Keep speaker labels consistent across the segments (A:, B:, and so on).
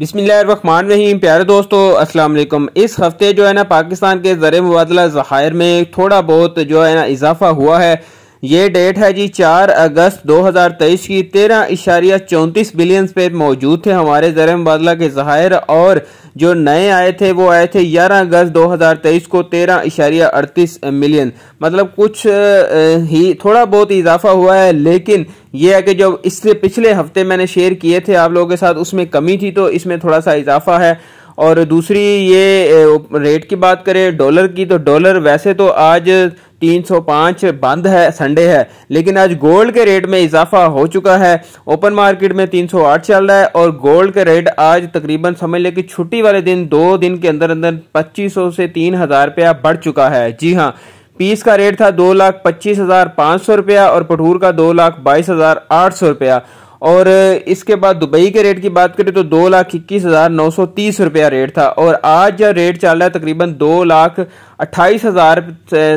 A: रहीम प्यारे दोस्तों अस्सलाम वालेकुम इस हफ्ते जो है ना पाकिस्तान के ज़र मुबादला ज़ाहिर में थोड़ा बहुत जो है ना इजाफा हुआ है ये डेट है जी चार अगस्त 2023 की तेरह इशारिया चौंतीस बिलियन पे मौजूद थे हमारे ज़र मुबादला के जहार और जो नए आए थे वो आए थे 11 अगस्त 2023 को तेरह इशारिया अड़तीस मिलियन मतलब कुछ ही थोड़ा बहुत इजाफा हुआ है लेकिन ये है कि जो इससे पिछले हफ्ते मैंने शेयर किए थे आप लोगों के साथ उसमें कमी थी तो इसमें थोड़ा सा इजाफा है और दूसरी ये रेट की बात करें डॉलर की तो डॉलर वैसे तो आज 305 बंद है संडे है लेकिन आज गोल्ड के रेट में इजाफा हो चुका है ओपन मार्केट में 308 चल रहा है और गोल्ड के रेट आज तकरीबन समझ लें कि छुट्टी वाले दिन दो दिन के अंदर अंदर 2500 से तीन हजार रुपया बढ़ चुका है जी हाँ पीस का रेट था दो लाख पच्चीस हजार पाँच सौ रुपया और पठूर का दो लाख बाईस हजार आठ सौ रुपया और इसके बाद दुबई के रेट की बात करें तो दो लाख इक्कीस हज़ार नौ सौ तीस रुपया रेट था और आज जो रेट चल रहा है तकरीबन दो लाख अट्ठाईस हज़ार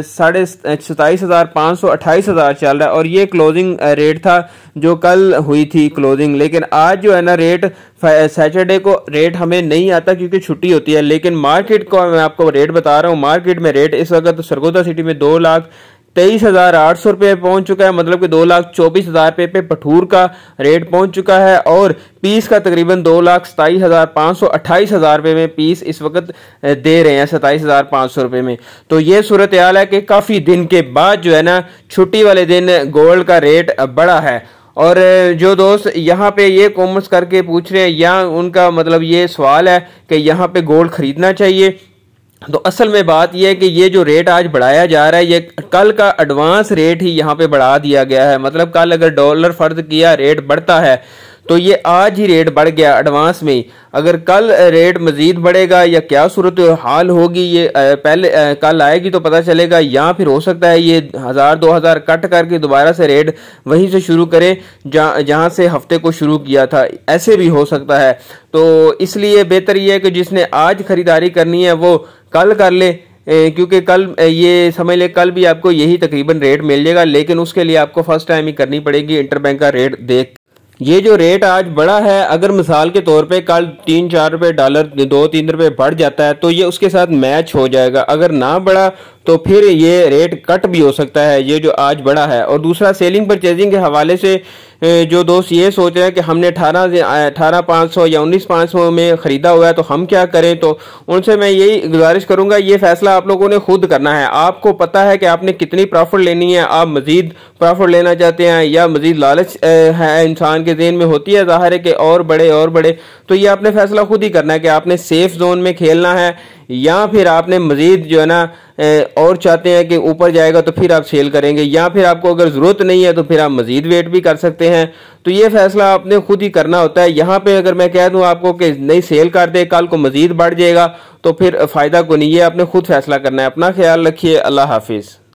A: साढ़े सताईस हज़ार पाँच सौ अट्ठाईस हज़ार चल रहा है और ये क्लोजिंग रेट था जो कल हुई थी क्लोजिंग लेकिन आज जो है ना रेट सैटरडे को रेट हमें नहीं आता क्योंकि छुट्टी होती है लेकिन मार्केट को मैं आपको रेट बता रहा हूँ मार्केट में रेट इस वक्त सरगोदा सिटी में दो लाख तेईस हज़ार आठ सौ रुपये पहुँच चुका है मतलब कि दो लाख चौबीस हज़ार रुपये पे पठूर का रेट पहुँच चुका है और पीस का तकरीबन दो लाख सताईस हज़ार पाँच सौ अट्ठाईस हज़ार रुपये में पीस इस वक्त दे रहे हैं सताईस हज़ार पाँच सौ रुपये में तो ये सूरत हाल है कि काफ़ी दिन के बाद जो है ना छुट्टी वाले दिन गोल्ड का रेट बढ़ा है और जो दोस्त यहाँ पे ये कॉमर्स करके पूछ रहे हैं या उनका मतलब ये सवाल है कि यहाँ पे गोल्ड खरीदना चाहिए तो असल में बात यह है कि ये जो रेट आज बढ़ाया जा रहा है ये कल का एडवांस रेट ही यहाँ पे बढ़ा दिया गया है मतलब कल अगर डॉलर फर्द किया रेट बढ़ता है तो ये आज ही रेट बढ़ गया एडवांस में अगर कल रेट मज़ीद बढ़ेगा या क्या सूरत हाल होगी ये पहले कल आएगी तो पता चलेगा या फिर हो सकता है ये हज़ार दो हज़ार कट करके दोबारा से रेट वहीं से शुरू करें जहां जहाँ से हफ्ते को शुरू किया था ऐसे भी हो सकता है तो इसलिए बेहतर ये है कि जिसने आज ख़रीदारी करनी है वो कल कर ले क्योंकि कल ये समझ ले कल भी आपको यही तकरीबन रेट मिल जाएगा लेकिन उसके लिए आपको फर्स्ट टाइम ही करनी पड़ेगी इंटरबैंक का रेट देख ये जो रेट आज बड़ा है अगर मिसाल के तौर पे कल तीन चार रुपये डॉलर दो तीन रुपये बढ़ जाता है तो ये उसके साथ मैच हो जाएगा अगर ना बढ़ा तो फिर ये रेट कट भी हो सकता है ये जो आज बढ़ा है और दूसरा सेलिंग परचेजिंग के हवाले से जो दोस्त ये सोच रहे हैं कि हमने अठारह अठारह पाँच सौ या उन्नीस पाँच सौ में ख़रीदा हुआ है तो हम क्या करें तो उनसे मैं यही गुजारिश करूँगा ये फैसला आप लोगों ने खुद करना है आपको पता है कि आपने कितनी प्रॉफिट लेनी है आप मज़ीद प्रॉफिट लेना चाहते हैं या मज़ीद लालच है इंसान के जेन में होती है ज़ाहिर है कि और बड़े और बड़े तो ये आपने फैसला खुद ही करना है कि आपने सेफ जोन में खेलना है या फिर आपने मज़ीद जो है ना और चाहते हैं कि ऊपर जाएगा तो फिर आप सेल करेंगे या फिर आपको अगर ज़रूरत नहीं है तो फिर आप मज़ीद वेट भी कर सकते हैं तो ये फैसला आपने खुद ही करना होता है यहाँ पे अगर मैं कह दूँ आपको कि नहीं सेल कर दे कल को मज़ीद बढ़ जाएगा तो फिर फ़ायदा को नहीं है आपने खुद फैसला करना है अपना ख्याल रखिए अल्लाह हाफिज़